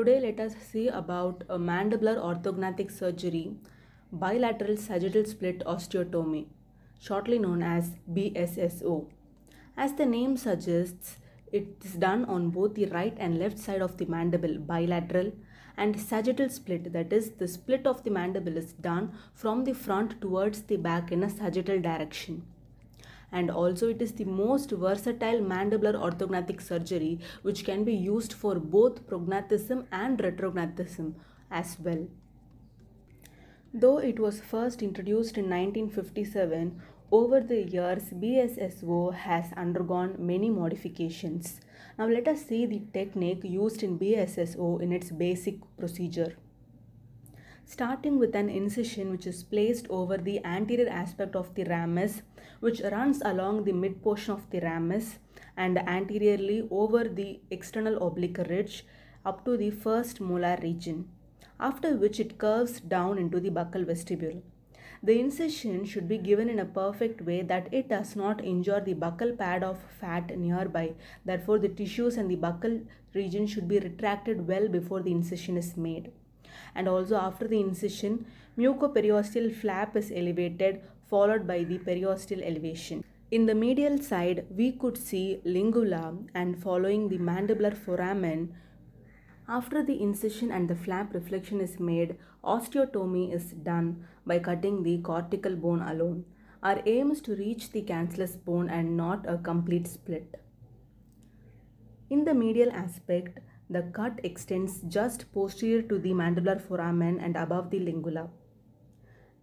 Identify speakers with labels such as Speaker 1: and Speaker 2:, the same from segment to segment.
Speaker 1: Today let us see about a mandibular orthognathic surgery, bilateral sagittal split osteotomy, shortly known as BSSO. As the name suggests, it is done on both the right and left side of the mandible bilateral and sagittal split that is the split of the mandible is done from the front towards the back in a sagittal direction and also it is the most versatile mandibular orthognathic surgery which can be used for both prognathism and retrognathism as well. Though it was first introduced in 1957, over the years, BSSO has undergone many modifications. Now, let us see the technique used in BSSO in its basic procedure starting with an incision which is placed over the anterior aspect of the ramus, which runs along the mid portion of the ramus and anteriorly over the external oblique ridge up to the first molar region, after which it curves down into the buccal vestibule. The incision should be given in a perfect way that it does not injure the buccal pad of fat nearby. Therefore, the tissues and the buccal region should be retracted well before the incision is made and also after the incision mucoperiosteal flap is elevated followed by the periosteal elevation. In the medial side we could see lingula and following the mandibular foramen after the incision and the flap reflection is made, osteotomy is done by cutting the cortical bone alone. Our aim is to reach the cancellous bone and not a complete split. In the medial aspect, the cut extends just posterior to the mandibular foramen and above the lingula.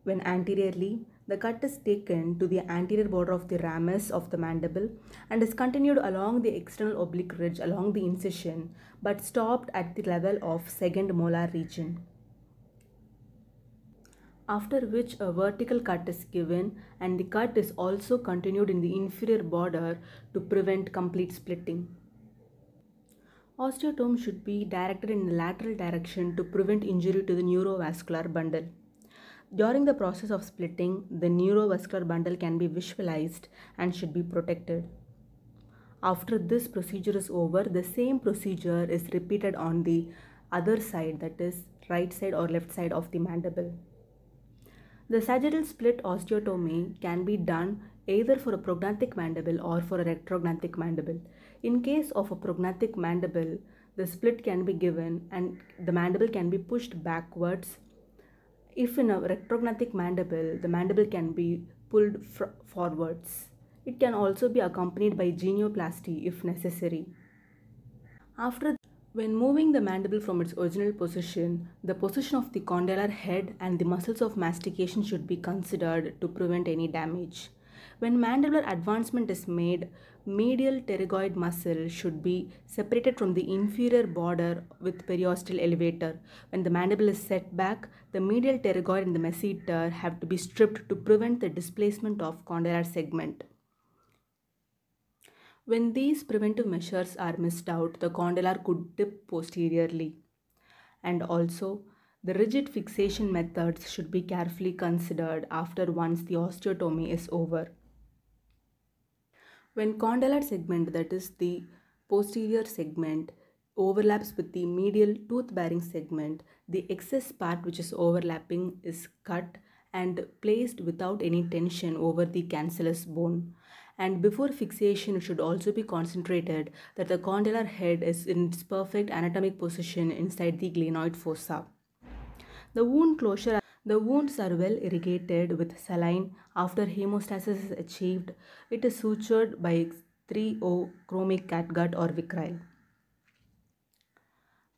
Speaker 1: When anteriorly, the cut is taken to the anterior border of the ramus of the mandible and is continued along the external oblique ridge along the incision but stopped at the level of second molar region. After which a vertical cut is given and the cut is also continued in the inferior border to prevent complete splitting. Osteotome should be directed in a lateral direction to prevent injury to the neurovascular bundle. During the process of splitting, the neurovascular bundle can be visualized and should be protected. After this procedure is over, the same procedure is repeated on the other side, that is, right side or left side of the mandible. The sagittal split osteotomy can be done either for a prognathic mandible or for a retrognathic mandible. In case of a prognathic mandible, the split can be given and the mandible can be pushed backwards. If in a retrognathic mandible, the mandible can be pulled fr- forwards. It can also be accompanied by genioplasty if necessary. After when moving the mandible from its original position, the position of the condylar head and the muscles of mastication should be considered to prevent any damage. When mandibular advancement is made, medial pterygoid muscle should be separated from the inferior border with periosteal elevator. When the mandible is set back, the medial pterygoid and the masseter have to be stripped to prevent the displacement of condylar segment. When these preventive measures are missed out, the condylar could dip posteriorly. And also, the rigid fixation methods should be carefully considered after once the osteotomy is over. When condylar segment, that is the posterior segment, overlaps with the medial tooth bearing segment, the excess part which is overlapping is cut and placed without any tension over the cancellous bone. And before fixation, it should also be concentrated that the condylar head is in its perfect anatomic position inside the glenoid fossa. The wound closure the wounds are well irrigated with saline. After hemostasis is achieved, it is sutured by 3O chromic catgut or Vicryl.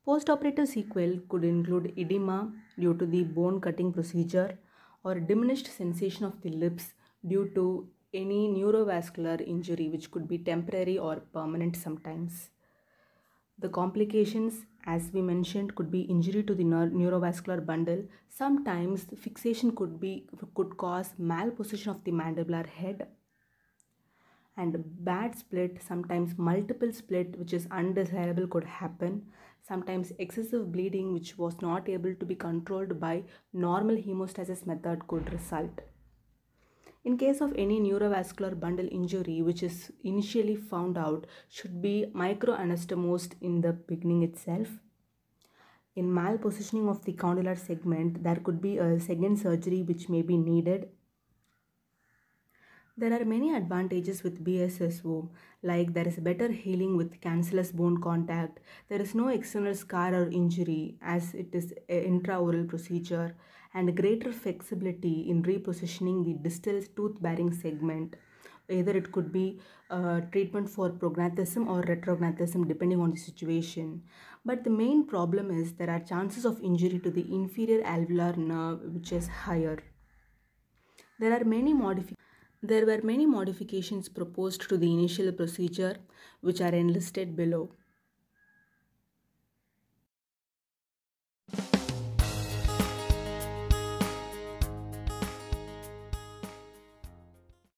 Speaker 1: Postoperative sequel could include edema due to the bone cutting procedure or diminished sensation of the lips due to any neurovascular injury which could be temporary or permanent sometimes. The complications, as we mentioned, could be injury to the neurovascular bundle. Sometimes fixation could be could cause malposition of the mandibular head and bad split sometimes multiple split which is undesirable could happen sometimes excessive bleeding which was not able to be controlled by normal hemostasis method could result in case of any neurovascular bundle injury which is initially found out should be microanastomosed in the beginning itself. In malpositioning of the condylar segment, there could be a second surgery which may be needed there are many advantages with BSSO, like there is better healing with cancellous bone contact, there is no external scar or injury as it is an intraoral procedure, and greater flexibility in repositioning the distal tooth bearing segment. Either it could be a uh, treatment for prognathism or retrognathism depending on the situation. But the main problem is there are chances of injury to the inferior alveolar nerve which is higher. There are many modifications. There were many modifications proposed to the initial procedure which are enlisted below.